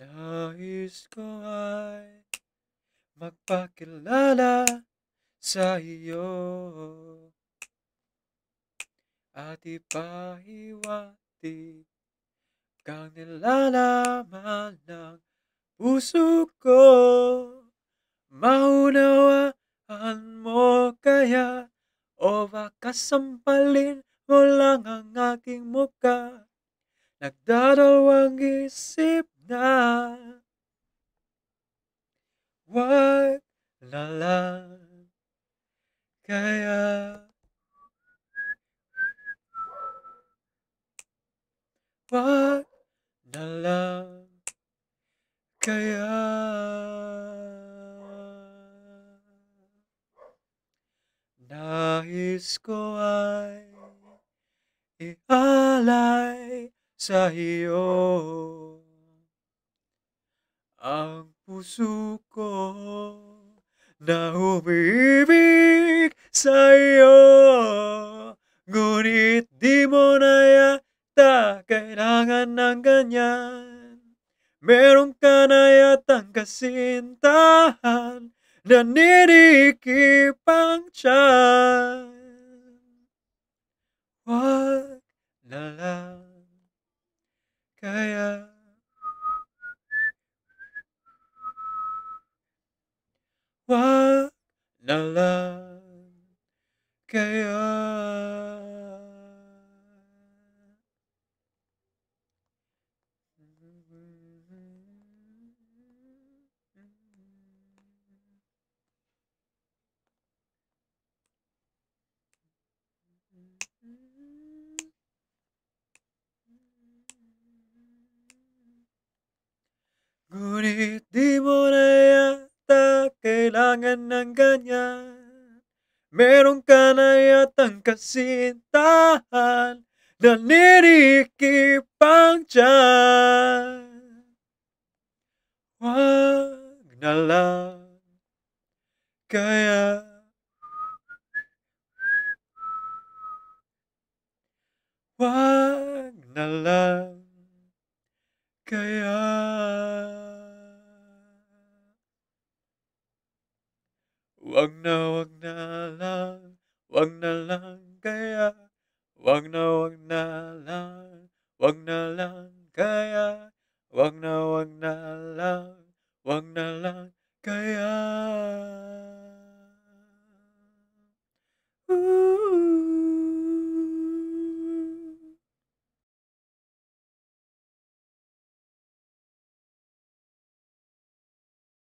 Nais ko ay magpakilala sa iyo at ipahiwatig kang nilalaman ng puso ko. Maunawaan mo kaya o baka sampalin mo lang ang aking muka Nagdadalawang isip na Wag na lang Kaya Wag na lang Kaya Nais ko ay Ialay sa iyo. Ang puso ko na umiibig sa iyo. Ngunit di mo na yata kailangan ng ganyan. Meron ka na yatang kasintahan na ninikip ang tiyan. Wag na lang Kaya. Wag na Mm-hmm. kailangan ng ganyan. Meron ka na yatang kasintahan na nirikipang dyan. na lang kaya Wag na lang kaya Huwag na huwag na lang, huwag na lang kaya. Huwag na huwag na lang, huwag na lang kaya. Huwag na huwag na lang, huwag na lang kaya.